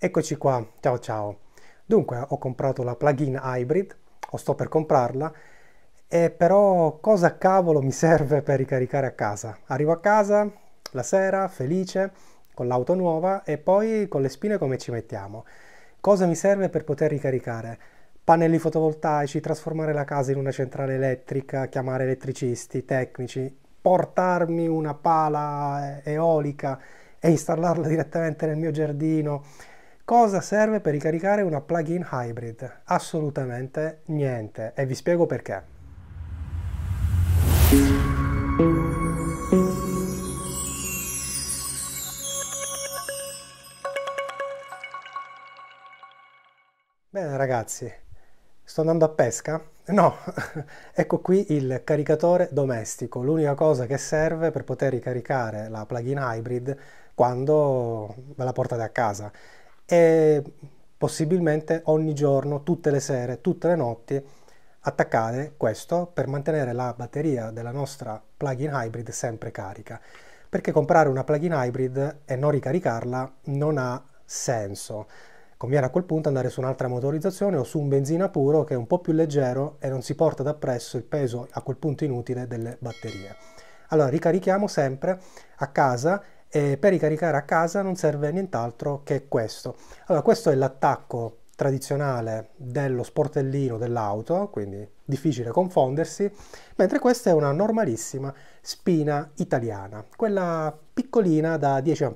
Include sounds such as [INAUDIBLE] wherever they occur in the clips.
Eccoci qua, ciao ciao. Dunque, ho comprato la plugin Hybrid, o sto per comprarla, e però cosa cavolo mi [LAUGHS] serve per ricaricare a casa? Arrivo a casa, la sera, felice, con l'auto nuova e poi con le spine come ci mettiamo? Cosa mi serve per poter ricaricare? Pannelli fotovoltaici, trasformare la casa in una centrale elettrica, chiamare elettricisti, tecnici, portarmi una pala eolica e installarla [LAUGHS] direttamente nel mio giardino Cosa serve per ricaricare una plugin hybrid? Assolutamente niente e vi spiego perché. Bene ragazzi, sto andando a pesca? No, [LAUGHS] ecco qui il caricatore domestico, l'unica cosa che serve per poter ricaricare la plugin hybrid quando ve la portate a casa e possibilmente ogni giorno, tutte le sere, tutte le notti attaccare questo per mantenere la batteria della nostra plug-in hybrid sempre carica perché comprare una plug-in hybrid e non ricaricarla non ha senso conviene a quel punto andare su un'altra motorizzazione o su un benzina puro che è un po' più leggero e non si porta da presso il peso a quel punto inutile delle batterie. Allora ricarichiamo sempre a casa e per ricaricare a casa non serve nient'altro che questo. Allora questo è l'attacco tradizionale dello sportellino dell'auto, quindi difficile confondersi, mentre questa è una normalissima spina italiana, quella piccolina da 10 A.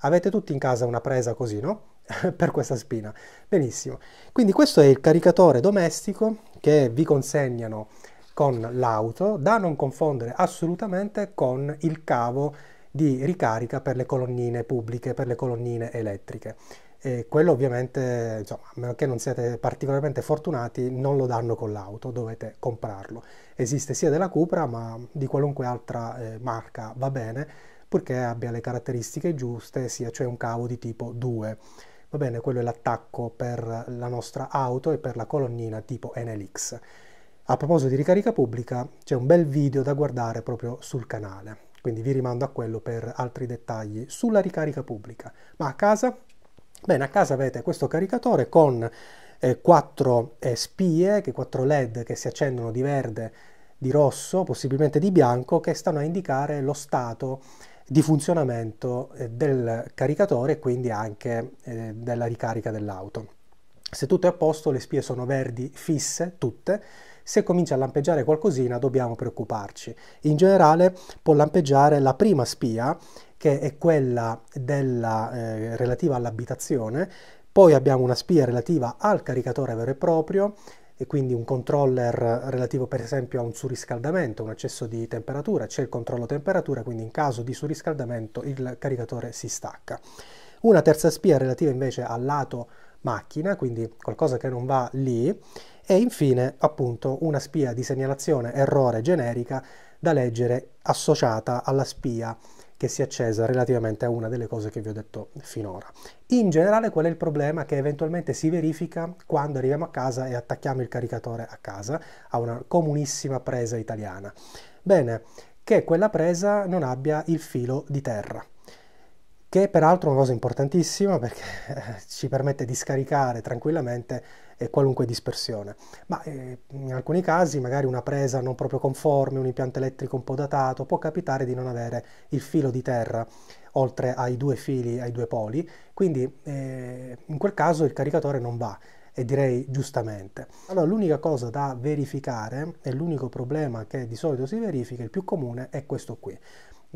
Avete tutti in casa una presa così, no? [LAUGHS] per questa spina. Benissimo. Quindi questo è il caricatore domestico che vi consegnano con l'auto, da non confondere assolutamente con il cavo di ricarica per le colonnine pubbliche, per le colonnine elettriche. E quello ovviamente, insomma, a meno che non siate particolarmente fortunati, non lo danno con l'auto, dovete comprarlo. Esiste sia della Cupra, ma di qualunque altra eh, marca va bene, purché abbia le caratteristiche giuste, sia cioè un cavo di tipo 2. Va bene, quello è l'attacco per la nostra auto e per la colonnina tipo NLX. A proposito di ricarica pubblica, c'è un bel video da guardare proprio sul canale quindi vi rimando a quello per altri dettagli. Sulla ricarica pubblica, ma a casa? Bene, a casa avete questo caricatore con eh, 4 eh, spie, che 4 LED che si accendono di verde, di rosso, possibilmente di bianco, che stanno a indicare lo stato di funzionamento eh, del caricatore e quindi anche eh, della ricarica dell'auto. Se tutto è a posto, le spie sono verdi fisse, tutte, se comincia a lampeggiare qualcosina dobbiamo preoccuparci. In generale può lampeggiare la prima spia, che è quella della, eh, relativa all'abitazione, poi abbiamo una spia relativa al caricatore vero e proprio, e quindi un controller relativo per esempio a un surriscaldamento, un eccesso di temperatura, c'è il controllo temperatura, quindi in caso di surriscaldamento il caricatore si stacca. Una terza spia relativa invece al lato macchina, quindi qualcosa che non va lì, e infine appunto una spia di segnalazione errore generica da leggere associata alla spia che si è accesa relativamente a una delle cose che vi ho detto finora. In generale qual è il problema che eventualmente si verifica quando arriviamo a casa e attacchiamo il caricatore a casa a una comunissima presa italiana? Bene, che quella presa non abbia il filo di terra che peraltro è una cosa importantissima perché [LAUGHS] ci permette di scaricare tranquillamente eh, qualunque dispersione. Ma eh, in alcuni casi, magari una presa non proprio conforme, un impianto elettrico un po' datato, può capitare di non avere il filo di terra oltre ai due fili, ai due poli, quindi eh, in quel caso il caricatore non va e direi giustamente. Allora l'unica cosa da verificare e l'unico problema che di solito si verifica, il più comune, è questo qui.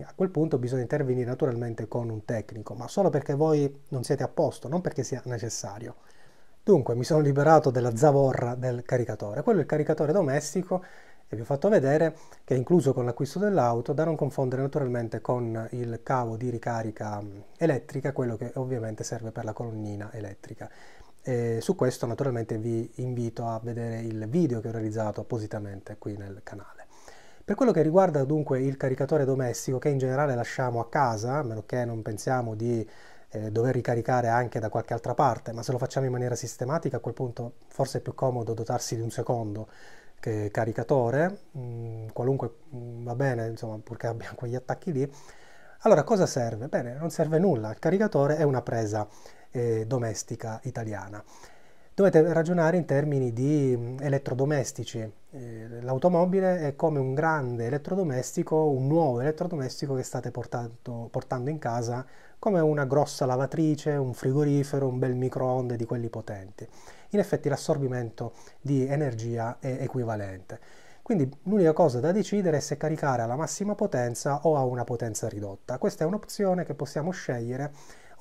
A quel punto bisogna intervenire naturalmente con un tecnico, ma solo perché voi non siete a posto, non perché sia necessario. Dunque mi sono liberato della zavorra del caricatore. Quello è il caricatore domestico e vi ho fatto vedere che è incluso con l'acquisto dell'auto, da non confondere naturalmente con il cavo di ricarica mm, elettrica, quello che ovviamente serve per la colonnina elettrica. E su questo naturalmente vi invito a vedere il video che ho realizzato appositamente qui nel canale. Per quello che riguarda dunque il caricatore domestico, che in generale lasciamo a casa, a meno che non pensiamo di eh, dover ricaricare anche da qualche altra parte, ma se lo facciamo in maniera sistematica, a quel punto forse è più comodo dotarsi di un secondo caricatore, mh, mm, qualunque mh, mm, va bene, insomma, purché abbia quegli attacchi lì. Allora, cosa serve? Bene, non serve nulla, il caricatore è una presa eh, domestica italiana dovete ragionare in termini di mm, elettrodomestici. Eh, l'automobile è come un grande elettrodomestico, un nuovo elettrodomestico che state portato, portando in casa, come una grossa lavatrice, un frigorifero, un bel microonde di quelli potenti. In effetti l'assorbimento di energia è equivalente. Quindi l'unica cosa da decidere è se caricare alla massima potenza o a una potenza ridotta. Questa è un'opzione che possiamo scegliere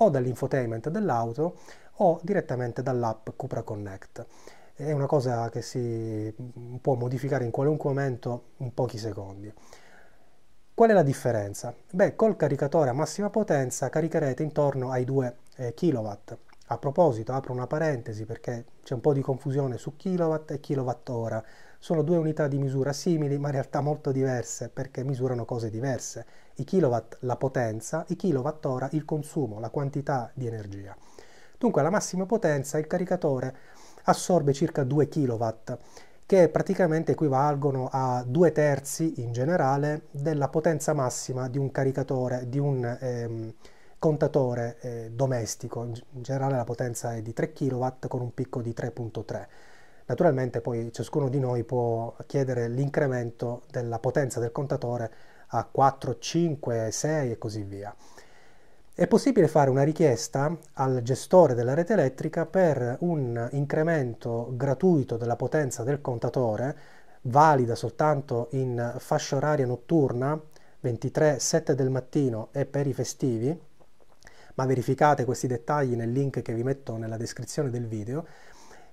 o dall'infotainment dell'auto o direttamente dall'app Cupra Connect. È una cosa che si può modificare in qualunque momento in pochi secondi. Qual è la differenza? Beh, col caricatore a massima potenza caricherete intorno ai 2 eh, kW. A proposito, apro una parentesi perché c'è un po' di confusione su kW e kWh. Sono due unità di misura simili ma in realtà molto diverse perché misurano cose diverse. I kW la potenza, i kWh il consumo, la quantità di energia. Dunque alla massima potenza il caricatore assorbe circa 2 kW, che praticamente equivalgono a due terzi in generale della potenza massima di un caricatore, di un ehm, contatore eh, domestico. In generale la potenza è di 3 kW con un picco di 3.3. Naturalmente poi ciascuno di noi può chiedere l'incremento della potenza del contatore a 4, 5, 6 e così via è possibile fare una richiesta al gestore della rete elettrica per un incremento gratuito della potenza del contatore, valida soltanto in fascia oraria notturna 23-7 del mattino e per i festivi, ma verificate questi dettagli nel link che vi metto nella descrizione del video,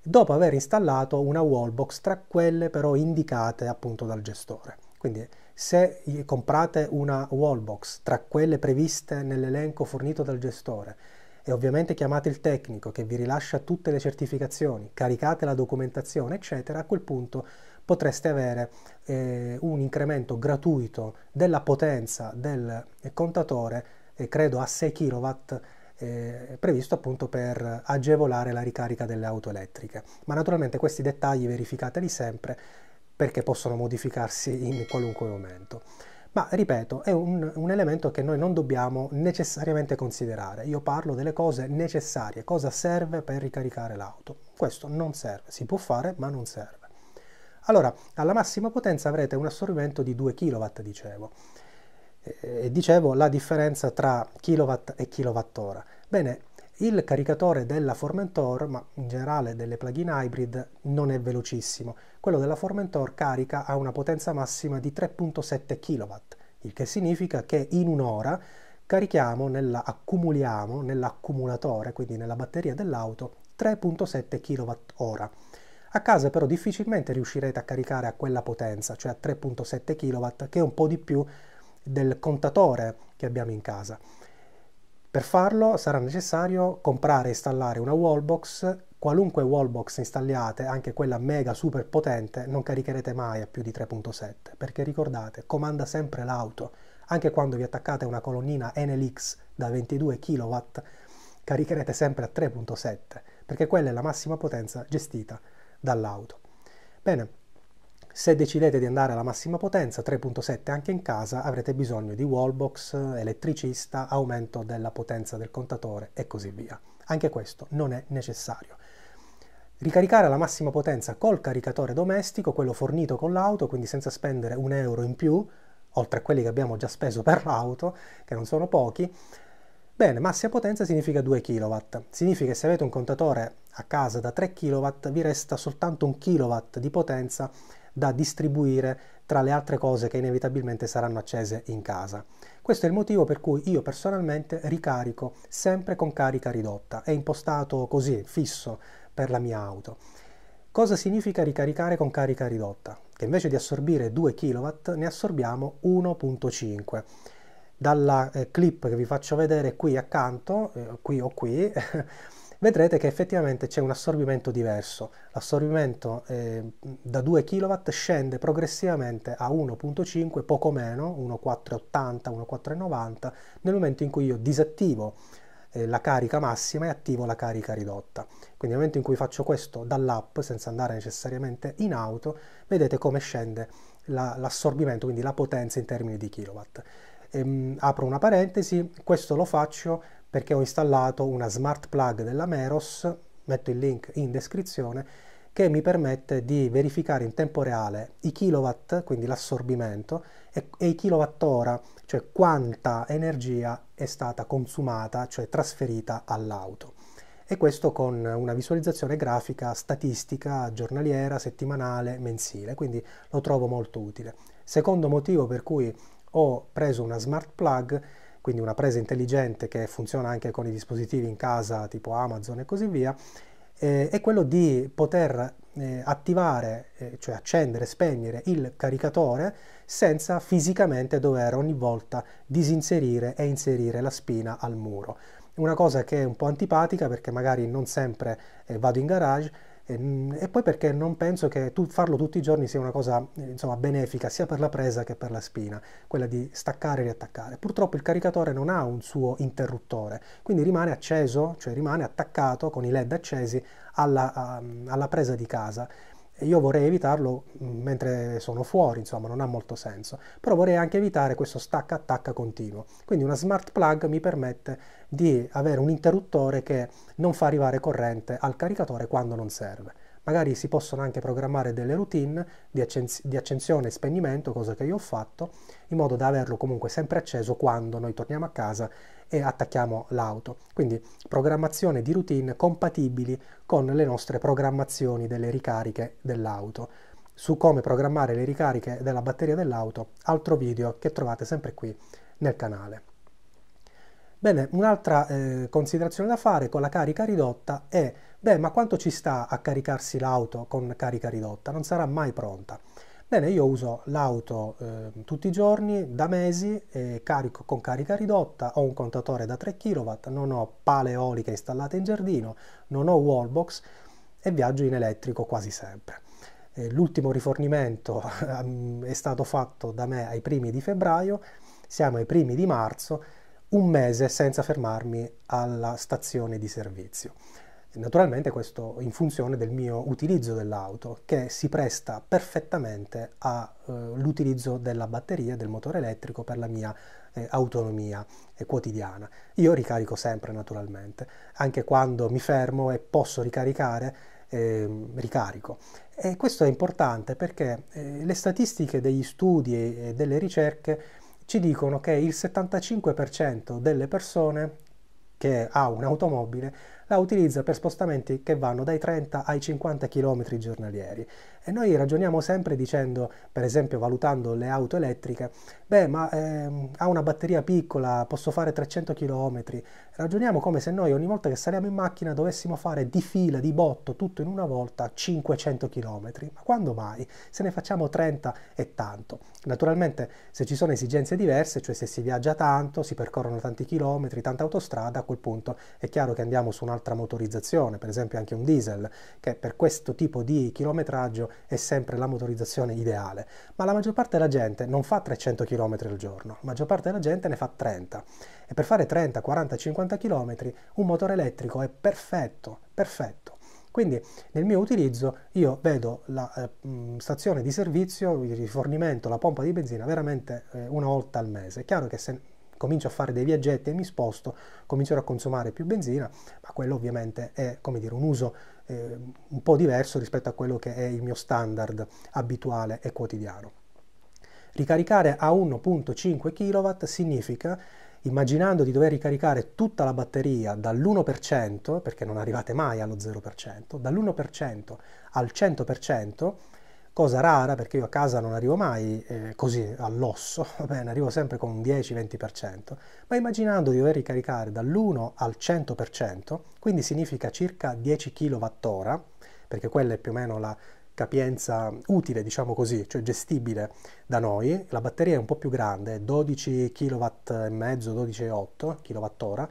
dopo aver installato una wallbox tra quelle però indicate appunto dal gestore. Quindi se comprate una wallbox tra quelle previste nell'elenco fornito dal gestore e ovviamente chiamate il tecnico che vi rilascia tutte le certificazioni, caricate la documentazione, eccetera, a quel punto potreste avere eh, un incremento gratuito della potenza del contatore, eh, credo a 6 kW, eh, previsto appunto per agevolare la ricarica delle auto elettriche. Ma naturalmente questi dettagli verificateli sempre perché possono modificarsi in qualunque momento. Ma ripeto, è un, un, elemento che noi non dobbiamo necessariamente considerare. Io parlo delle cose necessarie, cosa serve per ricaricare l'auto. Questo non serve, si può fare ma non serve. Allora, alla massima potenza avrete un assorbimento di 2 kW, dicevo. E, dicevo la differenza tra kW e kWh. Bene, il caricatore della Formentor, ma in generale delle plugin hybrid, non è velocissimo. Quello della Formentor carica a una potenza massima di 3.7 kW, il che significa che in un'ora carichiamo, nella, accumuliamo nell'accumulatore, quindi nella batteria dell'auto, 3.7 kWh. A casa però difficilmente riuscirete a caricare a quella potenza, cioè a 3.7 kW, che è un po' di più del contatore che abbiamo in casa. Per farlo sarà necessario comprare e installare una wallbox, qualunque wallbox installiate, anche quella mega super potente, non caricherete mai a più di 3.7, perché ricordate, comanda sempre l'auto, anche quando vi attaccate una colonnina NLX da 22 kW, caricherete sempre a 3.7, perché quella è la massima potenza gestita dall'auto. Bene, se decidete di andare alla massima potenza, 3.7 anche in casa, avrete bisogno di wallbox, elettricista, aumento della potenza del contatore e così via. Anche questo non è necessario. Ricaricare alla massima potenza col caricatore domestico, quello fornito con l'auto, quindi senza spendere un euro in più, oltre a quelli che abbiamo già speso per l'auto, che non sono pochi, Bene, massima potenza significa 2 kW, significa che se avete un contatore a casa da 3 kW vi resta soltanto un kW di potenza da distribuire tra le altre cose che inevitabilmente saranno accese in casa. Questo è il motivo per cui io personalmente ricarico sempre con carica ridotta, è impostato così, fisso per la mia auto. Cosa significa ricaricare con carica ridotta? Che invece di assorbire 2 kW ne assorbiamo 1.5 dalla eh, clip che vi faccio vedere qui accanto, eh, qui o qui, [LAUGHS] vedrete che effettivamente c'è un assorbimento diverso. L'assorbimento eh, da 2 kW scende progressivamente a 1.5, poco meno, 1.480, 1.490, nel momento in cui io disattivo eh, la carica massima e attivo la carica ridotta. Quindi nel momento in cui faccio questo dall'app, senza andare necessariamente in auto, vedete come scende l'assorbimento, quindi la potenza in termini di kilowatt. Ehm, apro una parentesi, questo lo faccio perché ho installato una smart plug della Meros, metto il link in descrizione, che mi permette di verificare in tempo reale i kilowatt, quindi l'assorbimento, e, e i kilowattora, cioè quanta energia è stata consumata, cioè trasferita all'auto. E questo con una visualizzazione grafica statistica giornaliera, settimanale, mensile, quindi lo trovo molto utile. Secondo motivo per cui ho preso una smart plug quindi una presa intelligente che funziona anche con i dispositivi in casa tipo Amazon e così via, eh, è quello di poter eh, attivare, eh, cioè accendere, spegnere il caricatore senza fisicamente dover ogni volta disinserire e inserire la spina al muro. Una cosa che è un po' antipatica perché magari non sempre eh, vado in garage e, ehm, e poi perché non penso che tu, farlo tutti i giorni sia una cosa eh, insomma, benefica sia per la presa che per la spina, quella di staccare e riattaccare. Purtroppo il caricatore non ha un suo interruttore, quindi rimane acceso, cioè rimane attaccato con i LED accesi alla, alla presa di casa io vorrei evitarlo mm, mentre sono fuori, insomma, non ha molto senso. Però vorrei anche evitare questo stacca-attacca continuo. Quindi una smart plug mi permette di avere un interruttore che non fa arrivare corrente al caricatore quando non serve. Magari si possono anche programmare delle routine di, accensi- di accensione e spegnimento, cosa che io ho fatto, in modo da averlo comunque sempre acceso quando noi torniamo a casa e attacchiamo l'auto. Quindi programmazione di routine compatibili con le nostre programmazioni delle ricariche dell'auto. Su come programmare le ricariche della batteria dell'auto, altro video che trovate sempre qui nel canale. Bene, un'altra eh, considerazione da fare con la carica ridotta è, beh, ma quanto ci sta a caricarsi l'auto con carica ridotta? Non sarà mai pronta. Bene, io uso l'auto eh, tutti i giorni, da mesi, eh, carico con carica ridotta, ho un contatore da 3 kW, non ho pale eoliche installate in giardino, non ho wallbox e viaggio in elettrico quasi sempre. Eh, l'ultimo rifornimento [LAUGHS] mm, è stato fatto da me ai primi di febbraio, siamo ai primi di marzo, un mese senza fermarmi alla stazione di servizio. Naturalmente questo in funzione del mio utilizzo dell'auto che si presta perfettamente all'utilizzo eh, della batteria del motore elettrico per la mia eh, autonomia eh, quotidiana. Io ricarico sempre naturalmente, anche quando mi fermo e posso ricaricare ehm, ricarico. E questo è importante perché eh, le statistiche degli studi e delle ricerche ci dicono che il 75% delle persone che ha un'automobile la utilizza per spostamenti che vanno dai 30 ai 50 km giornalieri e noi ragioniamo sempre dicendo, per esempio valutando le auto elettriche, beh ma eh, ha una batteria piccola, posso fare 300 km. Ragioniamo come se noi ogni volta che saliamo in macchina dovessimo fare di fila, di botto, tutto in una volta 500 km. Ma quando mai? Se ne facciamo 30 e tanto. Naturalmente se ci sono esigenze diverse, cioè se si viaggia tanto, si percorrono tanti chilometri, tanta autostrada, a quel punto è chiaro che andiamo su un'altra motorizzazione, per esempio anche un diesel, che per questo tipo di chilometraggio è sempre la motorizzazione ideale, ma la maggior parte della gente non fa 300 km al giorno, la maggior parte della gente ne fa 30 e per fare 30, 40, 50 km un motore elettrico è perfetto, perfetto. Quindi nel mio utilizzo io vedo la eh, mm, stazione di servizio, il rifornimento, la pompa di benzina veramente eh, una volta al mese. È chiaro che se comincio a fare dei viaggetti e mi sposto, comincerò a consumare più benzina, ma quello ovviamente è dire, un uso eh, un po' diverso rispetto a quello che è il mio standard abituale e quotidiano. Ricaricare a 1.5 kW significa immaginando di dover ricaricare tutta la batteria dall'1%, perché non arrivate mai allo 0%, dall'1% al 100%, cosa rara perché io a casa non arrivo mai eh, così all'osso, [LAUGHS] va bene, arrivo sempre con un 10-20%, ma immaginando di dover ricaricare dall'1 al 100%, quindi significa circa 10 kWh, perché quella è più o meno la capienza utile, diciamo così, cioè gestibile da noi, la batteria è un po' più grande, 12 kWh, 12,8 kWh,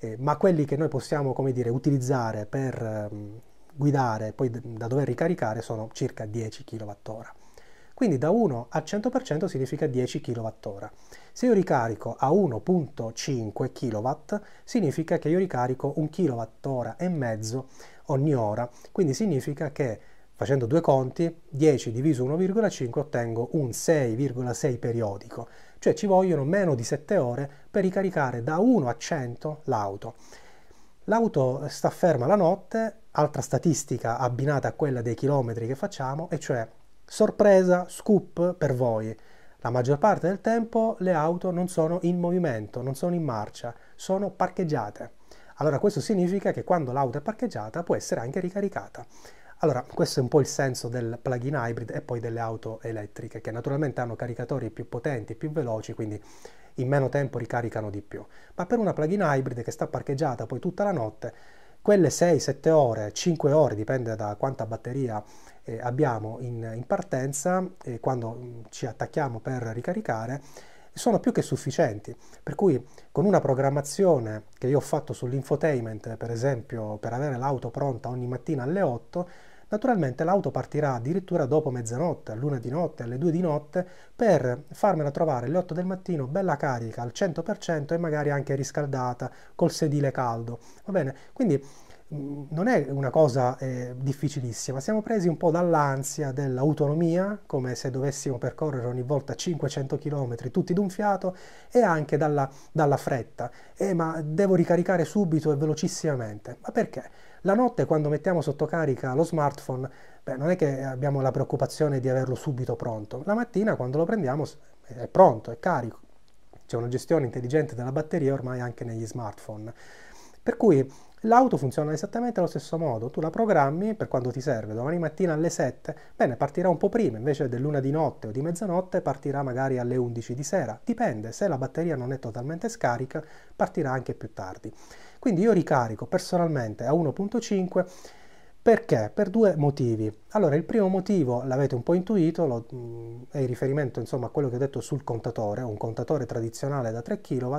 eh, ma quelli che noi possiamo, come dire, utilizzare per... Eh, guidare e poi da dover ricaricare sono circa 10 kWh. Quindi da 1 a 100% significa 10 kWh. Se io ricarico a 1.5 kW significa che io ricarico 1 kWh e mezzo ogni ora, quindi significa che facendo due conti 10 diviso 1,5 ottengo un 6,6 periodico, cioè ci vogliono meno di 7 ore per ricaricare da 1 a 100 l'auto. L'auto sta ferma la notte, altra statistica abbinata a quella dei chilometri che facciamo, e cioè sorpresa, scoop per voi. La maggior parte del tempo le auto non sono in movimento, non sono in marcia, sono parcheggiate. Allora questo significa che quando l'auto è parcheggiata può essere anche ricaricata. Allora, questo è un po' il senso del plug-in hybrid e poi delle auto elettriche, che naturalmente hanno caricatori più potenti, più veloci, quindi in meno tempo ricaricano di più. Ma per una plug-in hybrid che sta parcheggiata poi tutta la notte, quelle 6-7 ore, 5 ore, dipende da quanta batteria eh, abbiamo in, in partenza, e eh, quando mm, ci attacchiamo per ricaricare, sono più che sufficienti. Per cui con una programmazione che io ho fatto sull'infotainment, per esempio, per avere l'auto pronta ogni mattina alle 8, Naturalmente l'auto partirà addirittura dopo mezzanotte, all'una di notte, alle due di notte, per farmela trovare alle 8 del mattino bella carica al 100% e magari anche riscaldata col sedile caldo. Va bene? Quindi mm, non è una cosa eh, difficilissima, siamo presi un po' dall'ansia dell'autonomia, come se dovessimo percorrere ogni volta 500 km tutti d'un fiato, e anche dalla, dalla fretta. Eh, ma devo ricaricare subito e velocissimamente. Ma perché? La notte quando mettiamo sotto carica lo smartphone, beh, non è che abbiamo la preoccupazione di averlo subito pronto. La mattina quando lo prendiamo è pronto, è carico. C'è una gestione intelligente della batteria ormai anche negli smartphone. Per cui L'auto funziona esattamente allo stesso modo, tu la programmi per quando ti serve, domani mattina alle 7, bene, partirà un po' prima, invece dell'una di notte o di mezzanotte partirà magari alle 11 di sera, dipende, se la batteria non è totalmente scarica partirà anche più tardi. Quindi io ricarico personalmente a 1.5 perché? Per due motivi. Allora, il primo motivo l'avete un po' intuito, lo, mm, è in riferimento insomma, a quello che ho detto sul contatore, un contatore tradizionale da 3 kW.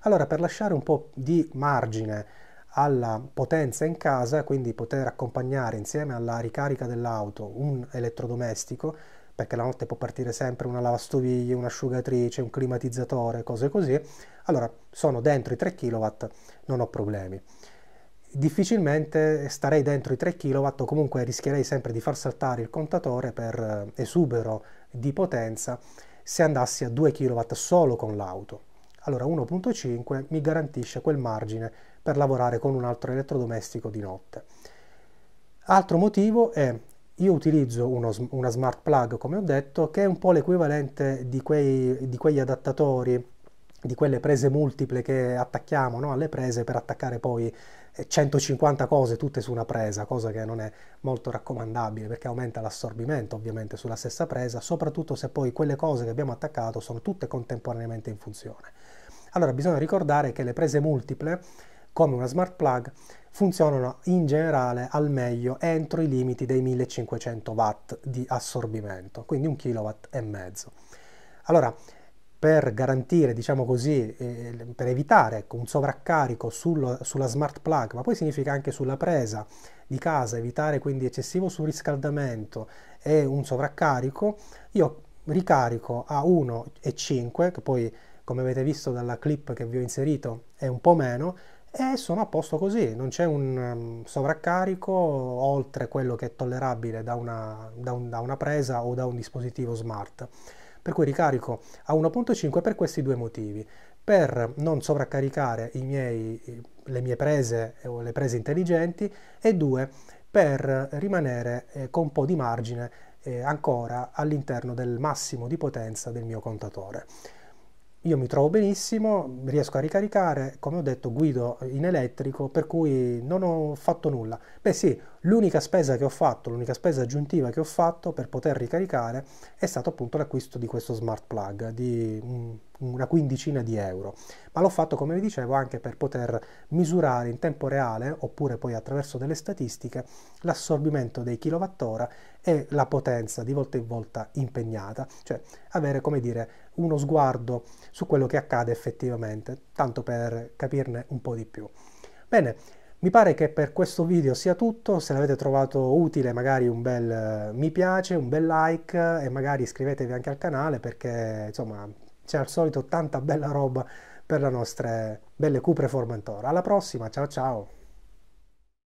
Allora, per lasciare un po' di margine alla potenza in casa, quindi poter accompagnare insieme alla ricarica dell'auto un elettrodomestico, perché la notte può partire sempre una lavastoviglie, un'asciugatrice, un climatizzatore, cose così, allora sono dentro i 3 kW, non ho problemi. Difficilmente starei dentro i 3 kW o comunque rischierei sempre di far saltare il contatore per eh, esubero di potenza se andassi a 2 kW solo con l'auto. Allora 1.5 mi garantisce quel margine per lavorare con un altro elettrodomestico di notte. Altro motivo è io utilizzo uno, una smart plug, come ho detto, che è un po' l'equivalente di, quei, di quegli adattatori, di quelle prese multiple che attacchiamo no? alle prese per attaccare poi 150 eh, cose tutte su una presa, cosa che non è molto raccomandabile perché aumenta l'assorbimento ovviamente sulla stessa presa, soprattutto se poi quelle cose che abbiamo attaccato sono tutte contemporaneamente in funzione. Allora bisogna ricordare che le prese multiple come una smart plug funzionano in generale al meglio entro i limiti dei 1500 watt di assorbimento, quindi un kilowatt e mezzo. Allora, per garantire, diciamo così, eh, per evitare ecco, un sovraccarico sul, sulla smart plug, ma poi significa anche sulla presa di casa, evitare quindi eccessivo surriscaldamento e un sovraccarico, io ricarico a 1,5, che poi come avete visto dalla clip che vi ho inserito è un po' meno, e sono a posto così, non c'è un mm, sovraccarico oltre quello che è tollerabile da una, da, un, da una presa o da un dispositivo smart. Per cui ricarico a 1.5 per questi due motivi, per non sovraccaricare miei, le mie prese o le prese intelligenti e due, per rimanere eh, con un po' di margine eh, ancora all'interno del massimo di potenza del mio contatore io mi trovo benissimo, riesco a ricaricare, come ho detto guido in elettrico, per cui non ho fatto nulla. Beh sì, l'unica spesa che ho fatto, l'unica spesa aggiuntiva che ho fatto per poter ricaricare è stato appunto l'acquisto di questo smart plug di una quindicina di euro, ma l'ho fatto come vi dicevo anche per poter misurare in tempo reale oppure poi attraverso delle statistiche l'assorbimento dei kilowattora e la potenza di volta in volta impegnata, cioè avere come dire uno sguardo su quello che accade effettivamente, tanto per capirne un po' di più. Bene, mi pare che per questo video sia tutto, se l'avete trovato utile magari un bel eh, mi piace, un bel like e magari iscrivetevi anche al canale perché insomma c'è al solito tanta bella roba per le nostre belle cupre Formentora. Alla prossima, ciao ciao!